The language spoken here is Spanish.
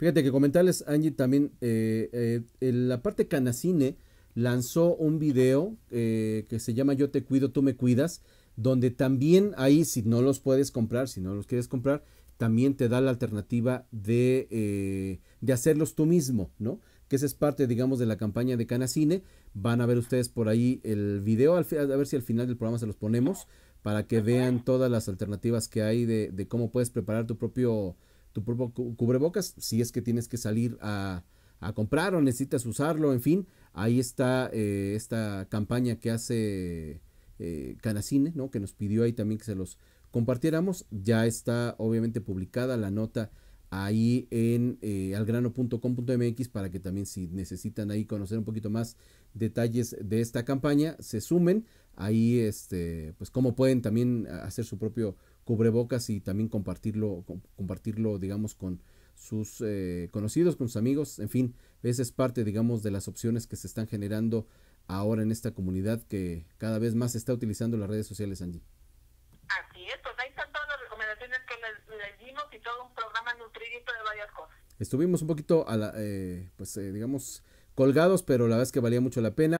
Fíjate que comentarles, Angie, también eh, eh, en la parte Canacine lanzó un video eh, que se llama Yo te cuido, tú me cuidas, donde también ahí, si no los puedes comprar, si no los quieres comprar, también te da la alternativa de, de hacerlos tú mismo, ¿no? que esa es parte, digamos, de la campaña de Canacine. Van a ver ustedes por ahí el video, a ver si al final del programa se los ponemos, para que vean todas las alternativas que hay de, de cómo puedes preparar tu propio tu propio cubrebocas, si es que tienes que salir a, comprar o necesitas usarlo, en fin, ahí está eh, esta campaña que hace eh, Canacine, ¿no? que nos pidió ahí también que se los compartiéramos, ya está obviamente publicada la nota ahí en eh, algrano.com.mx para que también si necesitan ahí conocer un poquito más detalles de esta campaña, se sumen ahí, este, pues cómo pueden también hacer su propio cubrebocas y también compartirlo, compartirlo digamos, con sus eh, conocidos, con sus amigos, en fin, esa es parte, digamos, de las opciones que se están generando ahora en esta comunidad que cada vez más está utilizando las redes sociales, allí Así es, pues ahí están todas las recomendaciones que les, dimos y todo un programa nutrido de varias cosas. Estuvimos un poquito, a la, eh, pues, eh, digamos, colgados, pero la verdad es que valía mucho la pena.